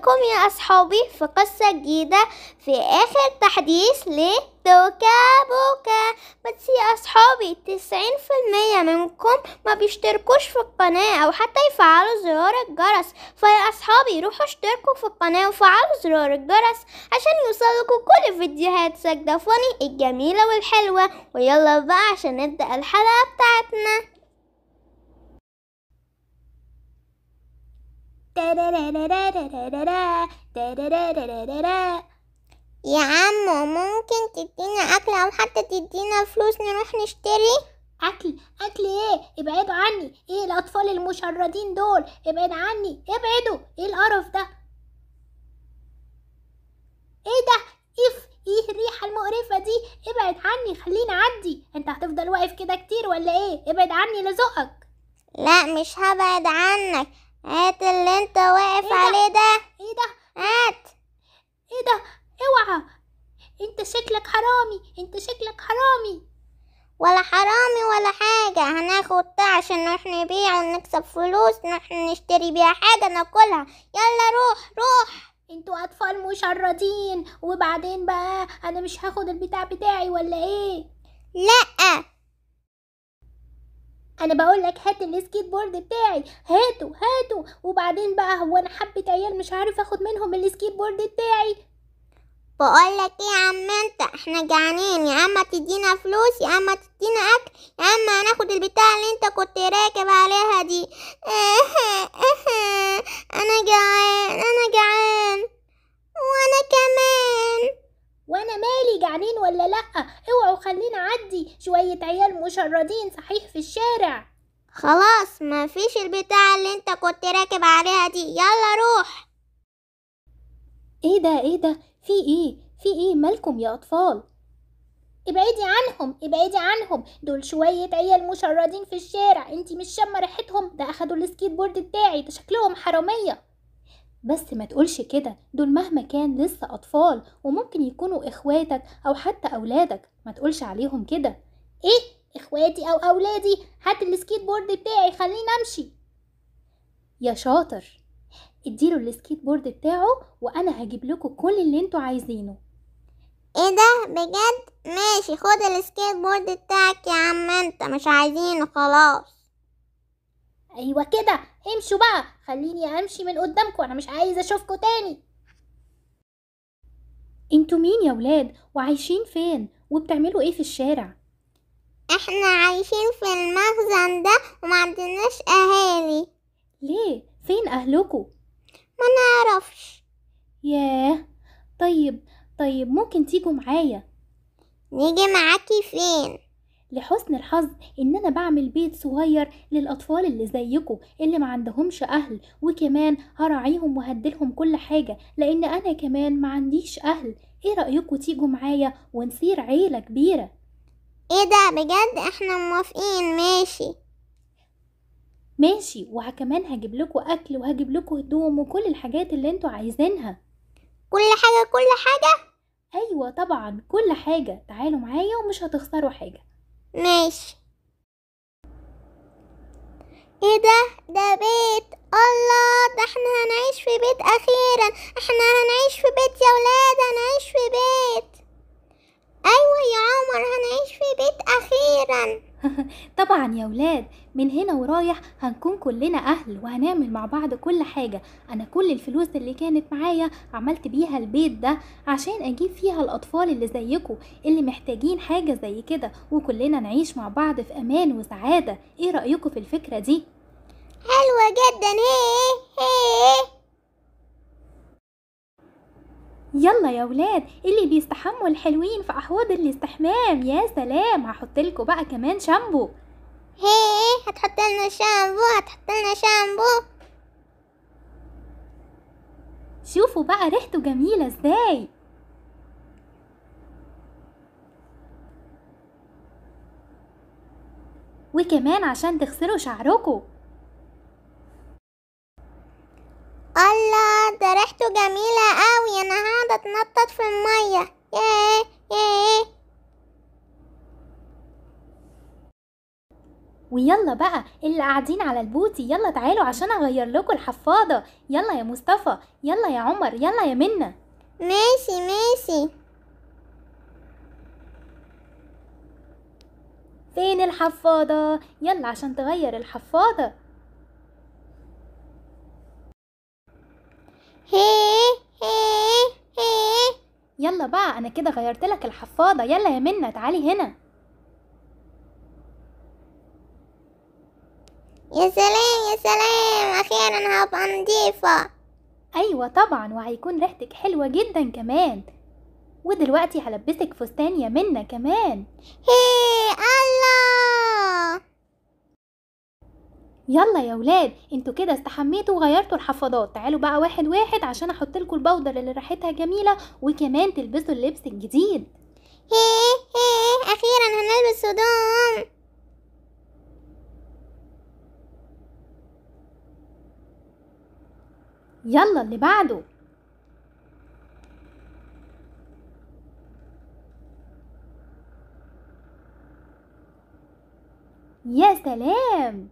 لكم يا أصحابي في قصة جديدة في آخر تحديث لتوكا بوكا بس يا أصحابي تسعين في المية منكم ما بيشتركوش في القناة أو حتى يفعلوا زرار الجرس فيا أصحابي روحوا اشتركوا في القناة وفعلوا زرار الجرس عشان يوصلكوا كل فيديوهات سجدة فوني الجميلة والحلوة ويلا بقى عشان نبدأ الحلقة بتاعتنا يا عم ممكن تدينا أكل أو حتى تدينا فلوس نروح نشتري أكل أكل إيه ابعدوا عني إيه الأطفال المشردين دول ابعد عني ابعدوا إيه القرف ده إيه ده إف إيه الريحة المقرفة دي ابعد عني خليني أعدي أنت هتفضل واقف كده كتير ولا إيه ابعد عني لزقك لا مش هبعد عنك هات اللي انت واقف إيه عليه ده ايه ده هات ايه ده اوعى انت شكلك حرامي انت شكلك حرامي ولا حرامي ولا حاجة هناخد ده عشان احنا نبيع ونكسب فلوس نحن نشتري بيها حاجة ناكلها يلا روح روح انتوا اطفال مشردين وبعدين بقى انا مش هاخد البتاع بتاعي ولا ايه لا انا بقول لك هات السكيت بورد بتاعي هاته هاته وبعدين بقى هو انا حبه عيال مش عارف اخد منهم السكيت بورد بتاعي بقول لك ايه يا عم انت احنا جعانين يا اما تدينا فلوس يا اما تدينا اكل يا اما هناخد البتاع اللي انت كنت راكب عليها دي انا جعان انا جعان وانا كمان انا مالي جعانين ولا لا اوعوا خلينا عدي شويه عيال مشردين صحيح في الشارع خلاص مفيش البتاع اللي انت كنت راكب عليها دي يلا روح ايه ده ايه ده في ايه في ايه مالكم يا اطفال ابعدي عنهم ابعدي عنهم دول شوية عيال مشردين في الشارع انتي مش شامة ريحتهم ده اخدوا السكيت بورد بتاعي ده شكلهم حرامية بس ما تقولش كده دول مهما كان لسه أطفال وممكن يكونوا إخواتك أو حتى أولادك ما تقولش عليهم كده إيه إخواتي أو أولادي هات السكيت بورد بتاعي خليني أمشي يا شاطر اديله السكيت بورد بتاعه وأنا هجيب لكم كل اللي انتوا عايزينه ايه ده بجد ماشي خد السكيت بورد بتاعك يا عم انت مش عايزينه خلاص ايوه كده امشوا بقى خليني امشي من قدامكم انا مش عايز اشوفكم تاني انتوا مين يا ولاد وعايشين فين وبتعملوا ايه في الشارع احنا عايشين في المخزن ده ومعندناش اهالي ليه فين اهلكوا ما نعرفش ياه طيب طيب ممكن تيجوا معايا نيجي معاكي فين لحسن الحظ ان انا بعمل بيت صغير للاطفال اللي زيكم اللي ما عندهمش اهل وكمان هراعيهم وهدلهم كل حاجة لان انا كمان ما عنديش اهل ايه رأيكم تيجوا معايا ونصير عيلة كبيرة ايه ده بجد احنا موافقين ماشي ماشي وكمان هجيب لكم اكل وهجيب لكم هدوم وكل الحاجات اللي انتوا عايزينها كل حاجة كل حاجة ايوه طبعا كل حاجة تعالوا معايا ومش هتخسروا حاجة ماشي ايه ده ده بيت الله ده احنا هنعيش في بيت اخيرا احنا هنعيش في بيت يا ولاد هنعيش في بيت أيوة يا عمر هنعيش في بيت أخيرا طبعا يا ولاد من هنا ورايح هنكون كلنا أهل وهنعمل مع بعض كل حاجة أنا كل الفلوس اللي كانت معايا عملت بيها البيت ده عشان أجيب فيها الأطفال اللي زيكم اللي محتاجين حاجة زي كده وكلنا نعيش مع بعض في أمان وسعادة إيه رأيكم في الفكرة دي؟ حلوة جدا هي هي, هي. يلا يا ولاد اللي بيستحموا الحلوين في احواض الاستحمام يا سلام هحط لكم بقى كمان شامبو هي إيه؟ هتحط لنا شامبو هتحط لنا شامبو شوفوا بقى ريحته جميله ازاي وكمان عشان تغسلوا شعركم الله ده ريحته جميلة قوي أنا هقعد أتنطط في المية ياه ياه ويلا بقى اللي قاعدين على البوتي يلا تعالوا عشان أغير لكم الحفاضة يلا يا مصطفى يلا يا عمر يلا يا منى ماشي ماشي فين الحفاضة يلا عشان تغير الحفاضة يلا بقى انا كده غيرت لك الحفاضه يلا يا منى تعالي هنا يا سلام يا سلام اخيرا هبقى نضيفه ايوه طبعا وهيكون ريحتك حلوه جدا كمان ودلوقتي هلبسك فستان يا منى كمان هي الله يلا يا ولاد انتوا كده استحميتوا وغيرتوا الحفاضات تعالوا بقى واحد واحد عشان احط لكم البودر اللي ريحتها جميله وكمان تلبسوا اللبس الجديد هيه هيه اخيرا هنلبس هدوم يلا اللي بعده يا سلام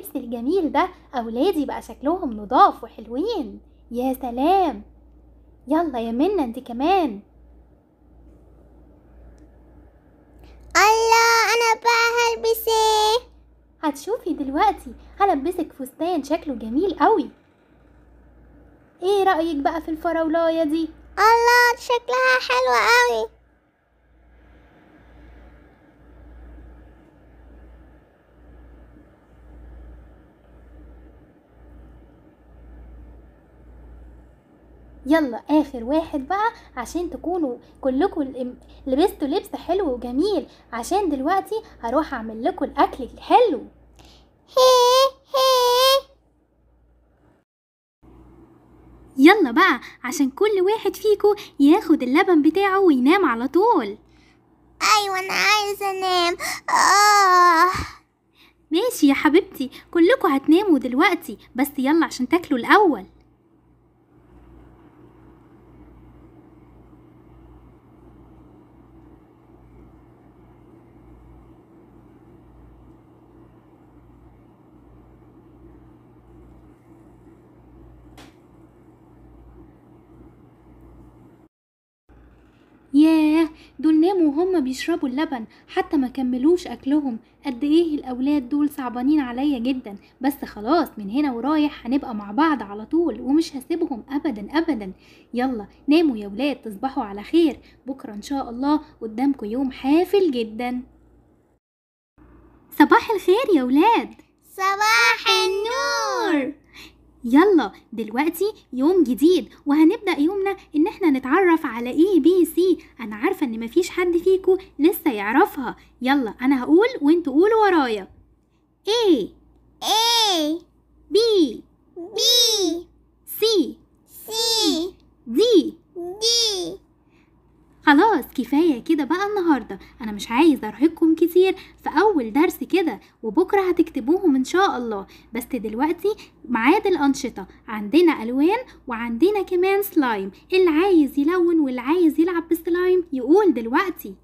اللبس الجميل ده أولادي بقى شكلهم نضاف وحلوين يا سلام يلا يا منى انت كمان الله أنا بقى هلبس ايه هتشوفي دلوقتي هلبسك فستان شكله جميل قوي ايه رأيك بقى في الفراوله دي الله شكلها حلو قوي يلا اخر واحد بقى عشان تكونوا كلكم لبستوا لبس حلو وجميل عشان دلوقتي هروح اعمل لكم الاكل الحلو يلا بقى عشان كل واحد فيكو ياخد اللبن بتاعه وينام على طول ايوه انا عايزه انام اه ماشي يا حبيبتي كلكم هتناموا دلوقتي بس يلا عشان تاكلوا الاول دول ناموا وهم بيشربوا اللبن حتى ما كملوش اكلهم قد ايه الاولاد دول صعبانين عليا جدا بس خلاص من هنا ورايح هنبقى مع بعض على طول ومش هسيبهم ابدا ابدا يلا ناموا يا ولاد تصبحوا على خير بكره ان شاء الله قدامكم يوم حافل جدا صباح الخير يا ولاد صباح النور يلا دلوقتي يوم جديد وهنبدأ يومنا إن احنا نتعرف على اي بي سي أنا عارفة إن مفيش حد فيكو لسه يعرفها يلا أنا هقول وانتوا قولوا ورايا A A B B C كده بقى النهارده انا مش عايز ارهقكم كتير في اول درس كده وبكره هتكتبوهم ان شاء الله بس دلوقتي معاد الانشطه عندنا الوان وعندنا كمان سلايم اللي عايز يلون واللي عايز يلعب بالسلايم يقول دلوقتي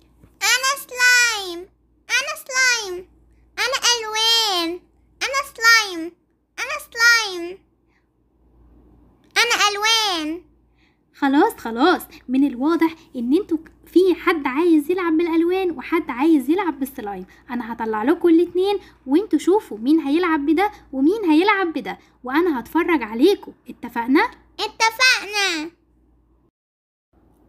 خلاص خلاص من الواضح ان انتوا في حد عايز يلعب بالالوان وحد عايز يلعب بالسلايم انا هطلع لكم الاتنين وانتوا شوفوا مين هيلعب بده ومين هيلعب بده وانا هتفرج عليكم اتفقنا اتفقنا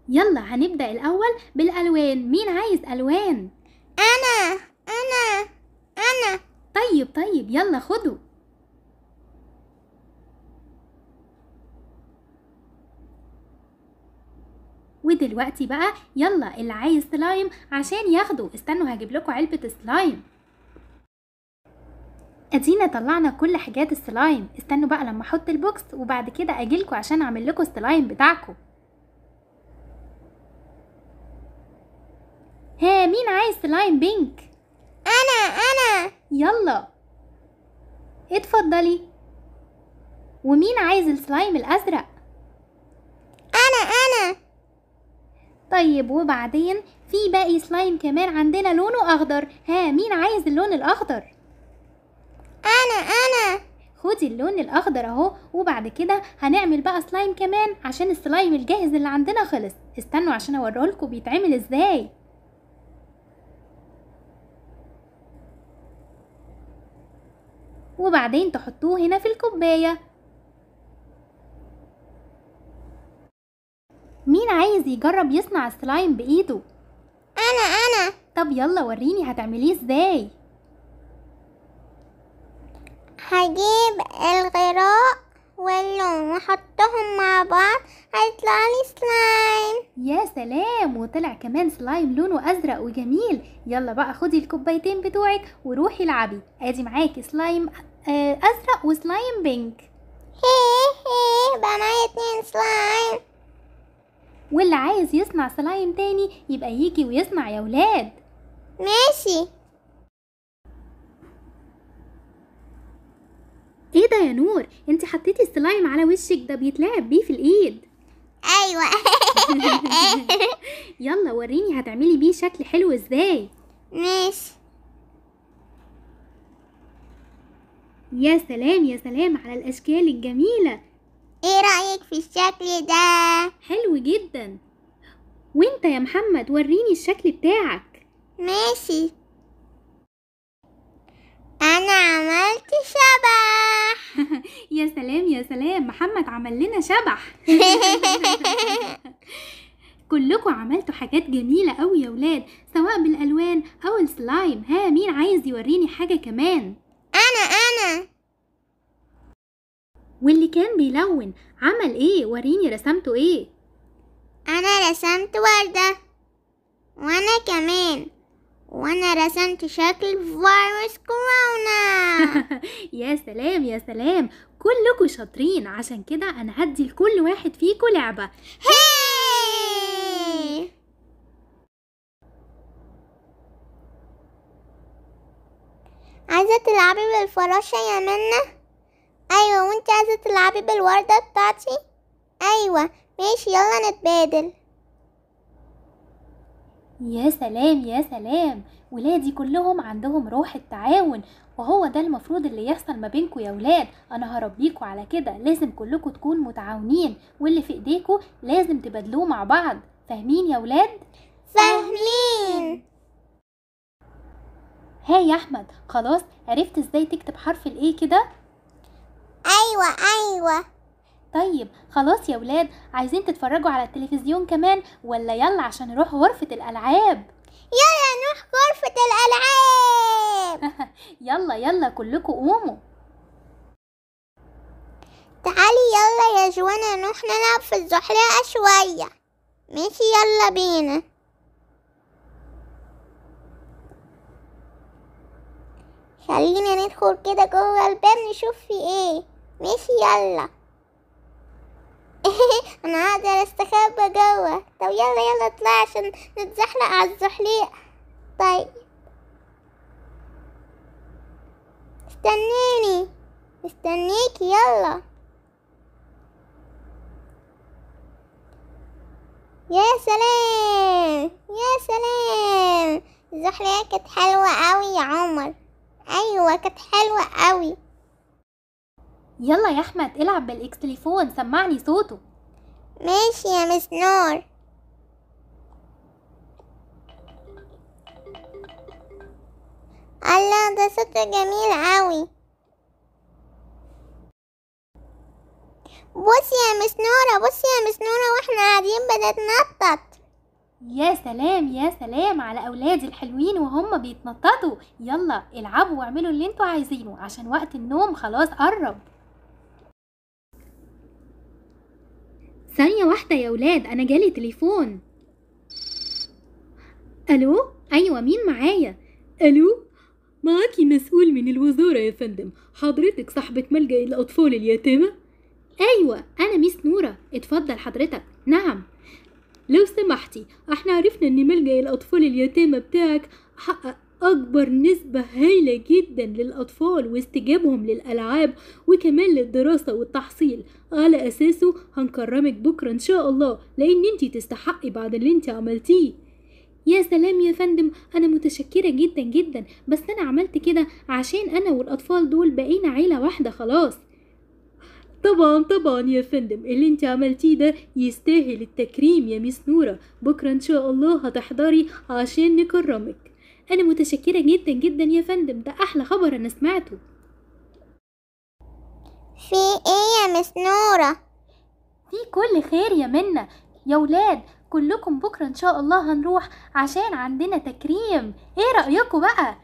يلا هنبدا الاول بالالوان مين عايز الوان انا انا انا طيب طيب يلا خدوا ودلوقتي بقى يلا اللي عايز سلايم عشان ياخده استنوا هجيب لكم علبة سلايم ادينا طلعنا كل حاجات السلايم استنوا بقى لما احط البوكس وبعد كده اجيلكوا عشان اعمل لكم السلايم بتاعكم ها مين عايز سلايم بينك انا انا يلا اتفضلي ومين عايز السلايم الازرق انا انا طيب وبعدين في باقي سلايم كمان عندنا لونه اخضر ها مين عايز اللون الاخضر انا انا خدي اللون الاخضر اهو وبعد كده هنعمل بقى سلايم كمان عشان السلايم الجاهز اللي عندنا خلص استنوا عشان اوريهولكوا بيتعمل ازاي وبعدين تحطوه هنا في الكوبايه مين عايز يجرب يصنع السلايم بايده انا انا طب يلا وريني هتعمليه ازاي هجيب الغراء واللون واحطهم مع بعض هيطلع لي سلايم يا سلام وطلع كمان سلايم لونه ازرق وجميل يلا بقى خدي الكوبايتين بتوعك وروحي العبي ادي معاكي سلايم آه، ازرق وسلايم بينك هي هي بقى معايا اتنين سلايم واللي عايز يصنع سلايم تاني يبقى يجي ويصنع يا ولاد ماشي ايه ده يا نور انت حطيتي السلايم على وشك ده بيتلعب بيه في الايد ايوه يلا وريني هتعملي بيه شكل حلو ازاي ماشي يا سلام يا سلام على الاشكال الجميله ايه رأيك في الشكل ده؟ حلو جدا وانت يا محمد وريني الشكل بتاعك ماشي انا عملت شبح يا سلام يا سلام محمد عمل لنا شبح كلكوا عملتوا حاجات جميلة قوي يا ولاد سواء بالألوان أو السلايم ها مين عايز يوريني حاجة كمان أنا أنا واللي كان بيلون عمل ايه وريني رسمته ايه انا رسمت وردة وانا كمان وانا رسمت شكل فيروس كورونا يا سلام يا سلام كلكم شاطرين عشان كده انا هدي لكل واحد فيكم لعبة هي عايزة تلعبي بالفراشة يا منه أيوة وانت عايزة تلعبي بالوردة بتاعتي أيوة ماشي يلا نتبادل يا سلام يا سلام ولادي كلهم عندهم روح التعاون وهو ده المفروض اللي يحصل ما بينكم يا ولاد انا هربيكوا على كده لازم كلكم تكونوا متعاونين واللي في ايديكوا لازم تبادلوه مع بعض فاهمين يا ولاد فاهمين ها يا احمد خلاص عرفت ازاي تكتب حرف الايه كده ايوه ايوه طيب خلاص يا ولاد عايزين تتفرجوا على التلفزيون كمان ولا يلا عشان نروح غرفة الألعاب يلا نروح غرفة الألعاب يلا يلا كلكم قوموا تعالي يلا يا جوانا نروح نلعب في الزحليقة شوية ماشي يلا بينا خلينا ندخل كده جوه الباب نشوف في ايه ماشي يلا انا هقدر استخبى جوه طب يلا يلا اطلع عشان نتزحلق على الزحليق طيب استنيني مستنيكي يلا يا سلام يا سلام الزحليقة كانت حلوة قوي يا عمر ايوه كانت حلوة قوي يلا يا أحمد العب بالإكس تليفون سمعني صوته ماشي يا مس نور الله ده صوته جميل قوي بصي يا مس نورة بصي يا مس نورة واحنا قاعدين بنتنطط يا سلام يا سلام على اولادي الحلوين وهم بيتنططوا يلا العبوا واعملوا اللي انتوا عايزينه عشان وقت النوم خلاص قرب ثانية واحدة يا ولاد أنا جالي تليفون ألو أيوة مين معايا ألو معاكي مسؤول من الوزارة يا فندم حضرتك صاحبة ملجأ الأطفال اليتامى أيوة أنا ميس نورة اتفضل حضرتك نعم لو سمحتي احنا عرفنا ان ملجأ الأطفال اليتامى بتاعك حقق أكبر نسبة هائلة جدا للأطفال واستجابهم للألعاب وكمان للدراسة والتحصيل على أساسه هنكرمك بكرة إن شاء الله لأن أنت تستحقي بعد اللي أنت عملتيه يا سلام يا فندم انا متشكره جدا جدا بس انا عملت كده عشان انا والاطفال دول بقينا عيله واحده خلاص طبعا طبعا يا فندم اللي انت عملتيه ده يستاهل التكريم يا ميس نوره بكره ان شاء الله هتحضري عشان نكرمك أنا متشكرة جدا جدا يا فندم ده أحلى خبر أنا سمعته في إيه يا مس نورة؟ في كل خير يا منة يا ولاد كلكم بكرة إن شاء الله هنروح عشان عندنا تكريم إيه رأيكم بقى؟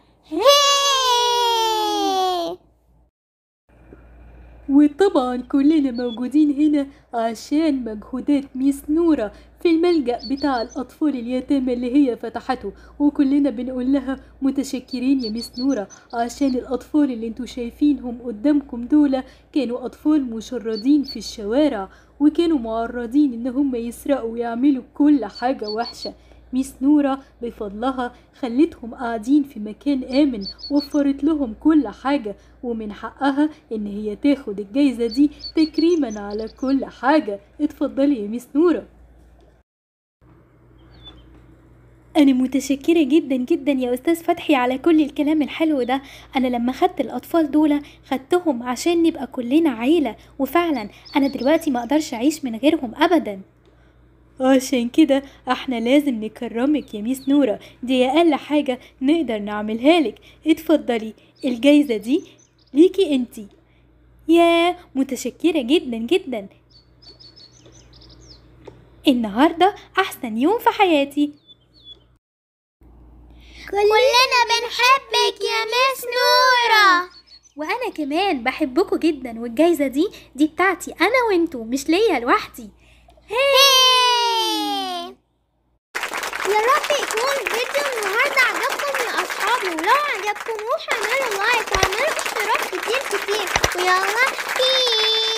وطبعا كلنا موجودين هنا عشان مجهودات ميس نورة في الملجأ بتاع الأطفال اليتامى اللي هي فتحته وكلنا بنقول لها متشكرين يا ميس نورة عشان الأطفال اللي انتوا شايفينهم قدامكم دول كانوا أطفال مشردين في الشوارع وكانوا معرضين إن يسرقوا ويعملوا كل حاجة وحشة ميس نورة بفضلها خلتهم قاعدين في مكان آمن وفرت لهم كل حاجة ومن حقها إن هي تاخد الجايزة دي تكريما على كل حاجة اتفضلي يا ميس نورة أنا متشكرة جدا جدا يا أستاذ فتحي على كل الكلام الحلو ده أنا لما خدت الأطفال دول خدتهم عشان نبقى كلنا عيلة وفعلا أنا دلوقتي مقدرش أعيش من غيرهم أبدا عشان كده احنا لازم نكرمك يا ميس نورة دي اقل حاجة نقدر نعملها لك اتفضلي الجايزة دي ليكي انتي يا متشكرة جدا جدا النهاردة احسن يوم في حياتي كلنا بنحبك يا ميس نورة وانا كمان بحبكوا جدا والجايزة دي دي بتاعتي انا وانتو مش ليا لوحدي هي يا رب يكون فيديو النهاردة عجبكم يا أصحابي ولو عجبكم روحوا اعملوا لايك واعملوا اشتراك كتير كتير ويلا بيس